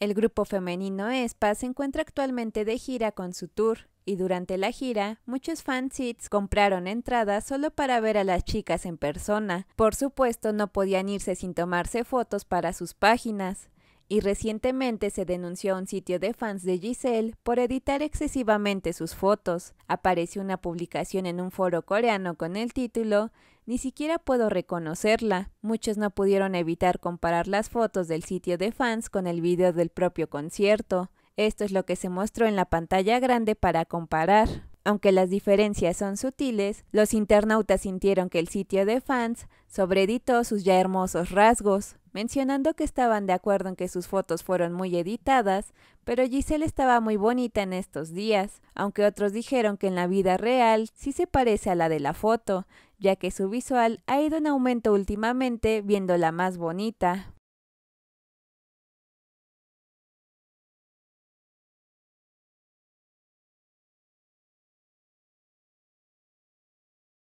El grupo femenino Espa se encuentra actualmente de gira con su tour, y durante la gira, muchos fansits compraron entradas solo para ver a las chicas en persona. Por supuesto, no podían irse sin tomarse fotos para sus páginas y recientemente se denunció a un sitio de fans de Giselle por editar excesivamente sus fotos. Apareció una publicación en un foro coreano con el título Ni siquiera puedo reconocerla. Muchos no pudieron evitar comparar las fotos del sitio de fans con el video del propio concierto. Esto es lo que se mostró en la pantalla grande para comparar. Aunque las diferencias son sutiles, los internautas sintieron que el sitio de fans sobreeditó sus ya hermosos rasgos, mencionando que estaban de acuerdo en que sus fotos fueron muy editadas, pero Giselle estaba muy bonita en estos días, aunque otros dijeron que en la vida real sí se parece a la de la foto, ya que su visual ha ido en aumento últimamente viéndola más bonita.